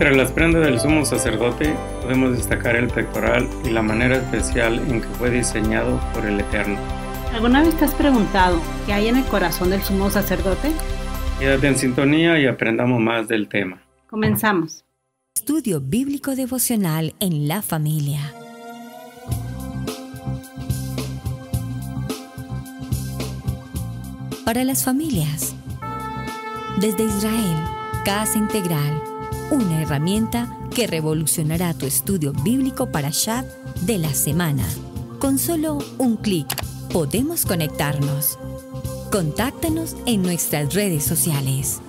Entre las prendas del sumo sacerdote podemos destacar el pectoral y la manera especial en que fue diseñado por el Eterno. ¿Alguna vez te has preguntado qué hay en el corazón del sumo sacerdote? Quédate en sintonía y aprendamos más del tema. Comenzamos. Estudio Bíblico Devocional en la familia. Para las familias. Desde Israel, Casa Integral una herramienta que revolucionará tu estudio bíblico para chat de la semana. Con solo un clic podemos conectarnos. Contáctanos en nuestras redes sociales.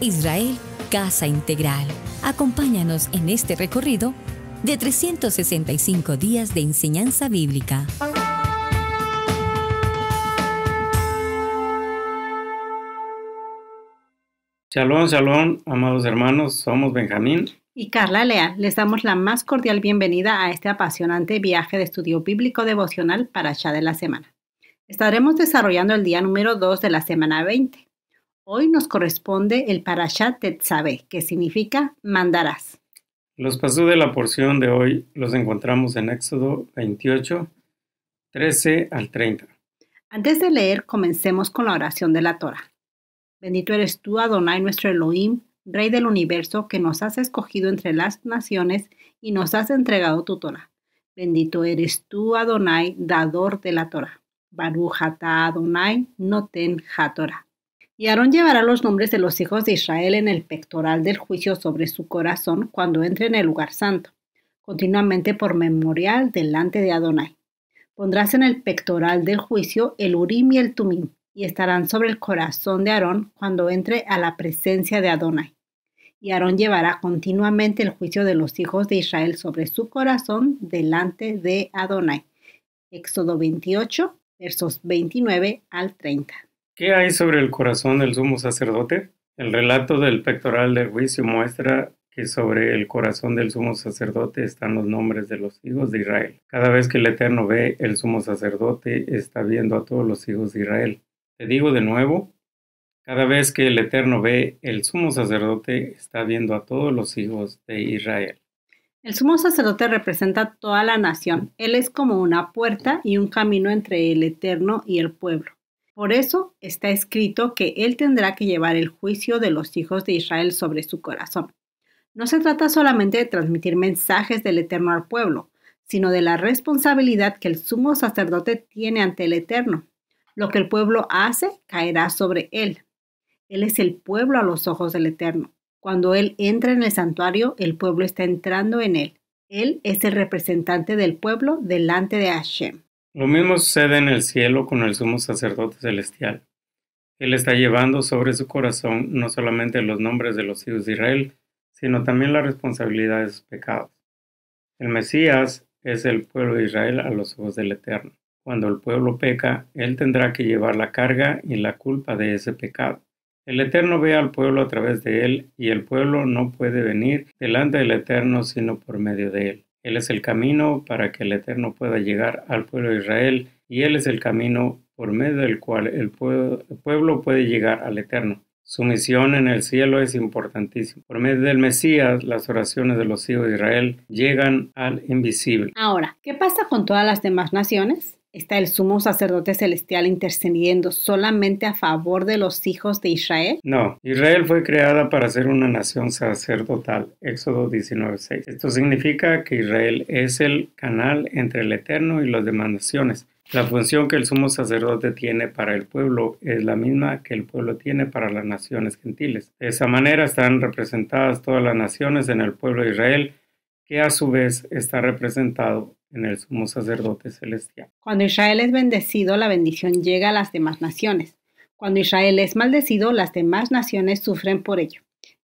Israel Casa Integral. Acompáñanos en este recorrido de 365 días de enseñanza bíblica. Shalom, shalom, amados hermanos, somos Benjamín. Y Carla Lea, les damos la más cordial bienvenida a este apasionante viaje de estudio bíblico devocional para allá de la semana. Estaremos desarrollando el día número 2 de la semana 20. Hoy nos corresponde el Parashat tzav, que significa mandarás. Los pasos de la porción de hoy los encontramos en Éxodo 28, 13 al 30. Antes de leer, comencemos con la oración de la Torah. Bendito eres tú, Adonai, nuestro Elohim, Rey del universo, que nos has escogido entre las naciones y nos has entregado tu Torah. Bendito eres tú, Adonai, dador de la Torah. Baruhata Adonai, noten ha-Torah. Y Aarón llevará los nombres de los hijos de Israel en el pectoral del juicio sobre su corazón cuando entre en el lugar santo, continuamente por memorial delante de Adonai. Pondrás en el pectoral del juicio el Urim y el Tumim, y estarán sobre el corazón de Aarón cuando entre a la presencia de Adonai. Y Aarón llevará continuamente el juicio de los hijos de Israel sobre su corazón delante de Adonai. Éxodo 28, versos 29 al 30. ¿Qué hay sobre el corazón del sumo sacerdote? El relato del pectoral del juicio muestra que sobre el corazón del sumo sacerdote están los nombres de los hijos de Israel. Cada vez que el Eterno ve, el sumo sacerdote está viendo a todos los hijos de Israel. Te digo de nuevo, cada vez que el Eterno ve, el sumo sacerdote está viendo a todos los hijos de Israel. El sumo sacerdote representa toda la nación. Él es como una puerta y un camino entre el Eterno y el pueblo. Por eso está escrito que Él tendrá que llevar el juicio de los hijos de Israel sobre su corazón. No se trata solamente de transmitir mensajes del Eterno al pueblo, sino de la responsabilidad que el sumo sacerdote tiene ante el Eterno, lo que el pueblo hace caerá sobre él. Él es el pueblo a los ojos del Eterno. Cuando Él entra en el santuario, el pueblo está entrando en Él. Él es el representante del pueblo delante de Hashem. Lo mismo sucede en el cielo con el sumo sacerdote celestial. Él está llevando sobre su corazón no solamente los nombres de los hijos de Israel, sino también la responsabilidad de sus pecados. El Mesías es el pueblo de Israel a los ojos del Eterno. Cuando el pueblo peca, Él tendrá que llevar la carga y la culpa de ese pecado. El Eterno ve al pueblo a través de Él y el pueblo no puede venir delante del Eterno sino por medio de Él. Él es el camino para que el Eterno pueda llegar al pueblo de Israel y Él es el camino por medio del cual el pueblo puede llegar al Eterno. Su misión en el cielo es importantísima. Por medio del Mesías, las oraciones de los hijos de Israel llegan al invisible. Ahora, ¿qué pasa con todas las demás naciones? está el sumo sacerdote celestial intercediendo solamente a favor de los hijos de Israel? No, Israel fue creada para ser una nación sacerdotal, Éxodo 19.6. Esto significa que Israel es el canal entre el Eterno y las demás naciones. La función que el sumo sacerdote tiene para el pueblo es la misma que el pueblo tiene para las naciones gentiles. De esa manera están representadas todas las naciones en el pueblo de Israel, que a su vez está representado en el sumo sacerdote celestial. Cuando Israel es bendecido, la bendición llega a las demás naciones. Cuando Israel es maldecido, las demás naciones sufren por ello.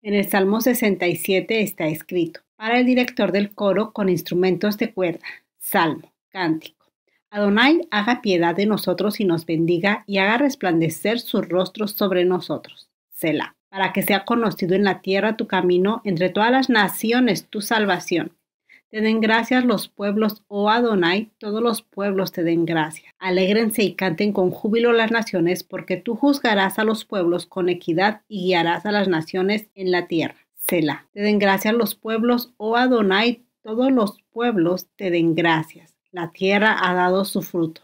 En el Salmo 67 está escrito, para el director del coro con instrumentos de cuerda, salmo, cántico. Adonai haga piedad de nosotros y nos bendiga y haga resplandecer su rostro sobre nosotros. Selah para que sea conocido en la tierra tu camino, entre todas las naciones tu salvación. Te den gracias los pueblos, oh Adonai, todos los pueblos te den gracias. Alégrense y canten con júbilo las naciones, porque tú juzgarás a los pueblos con equidad y guiarás a las naciones en la tierra. Selah. Te den gracias los pueblos, oh Adonai, todos los pueblos te den gracias. La tierra ha dado su fruto.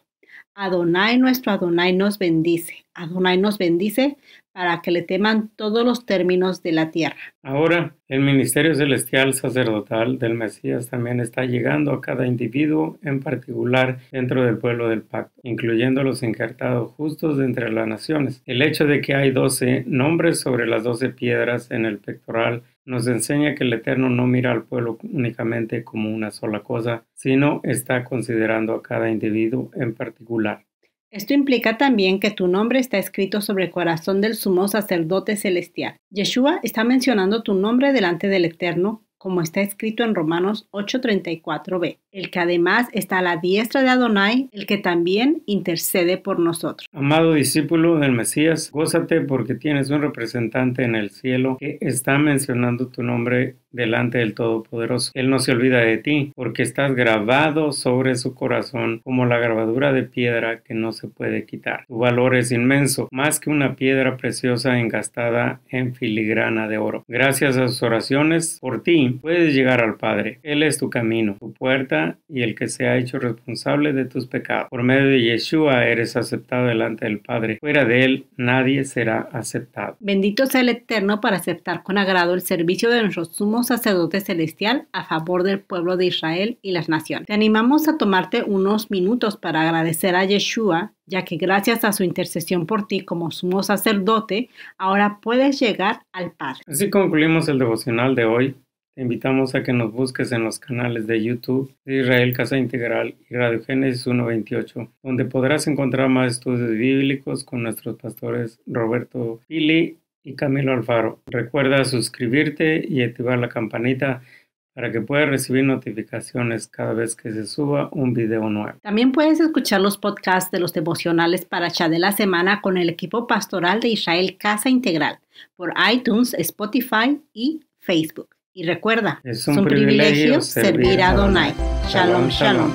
Adonai, nuestro Adonai, nos bendice. Adonai nos bendice para que le teman todos los términos de la tierra. Ahora, el ministerio celestial sacerdotal del Mesías también está llegando a cada individuo en particular dentro del pueblo del pacto, incluyendo los encartados justos de entre las naciones. El hecho de que hay doce nombres sobre las doce piedras en el pectoral nos enseña que el Eterno no mira al pueblo únicamente como una sola cosa, sino está considerando a cada individuo en particular. Esto implica también que tu nombre está escrito sobre el corazón del sumo sacerdote celestial. Yeshua está mencionando tu nombre delante del Eterno como está escrito en Romanos 8:34b, el que además está a la diestra de Adonai, el que también intercede por nosotros. Amado discípulo del Mesías, gózate porque tienes un representante en el cielo que está mencionando tu nombre delante del Todopoderoso. Él no se olvida de ti porque estás grabado sobre su corazón como la grabadura de piedra que no se puede quitar. Tu valor es inmenso, más que una piedra preciosa engastada en filigrana de oro. Gracias a sus oraciones por ti puedes llegar al Padre. Él es tu camino, tu puerta y el que se ha hecho responsable de tus pecados. Por medio de Yeshua eres aceptado delante del Padre. Fuera de Él nadie será aceptado. Bendito sea el Eterno para aceptar con agrado el servicio de nuestro sumo sacerdote celestial a favor del pueblo de Israel y las naciones. Te animamos a tomarte unos minutos para agradecer a Yeshua ya que gracias a su intercesión por ti como sumo sacerdote, ahora puedes llegar al Padre. Así concluimos el devocional de hoy invitamos a que nos busques en los canales de YouTube de Israel Casa Integral y Radio Génesis 128, donde podrás encontrar más estudios bíblicos con nuestros pastores Roberto Pili y Camilo Alfaro. Recuerda suscribirte y activar la campanita para que puedas recibir notificaciones cada vez que se suba un video nuevo. También puedes escuchar los podcasts de los devocionales para Chá de la Semana con el equipo pastoral de Israel Casa Integral por iTunes, Spotify y Facebook. Y recuerda, es un, privilegio, servir a Donai. shalom. shalom.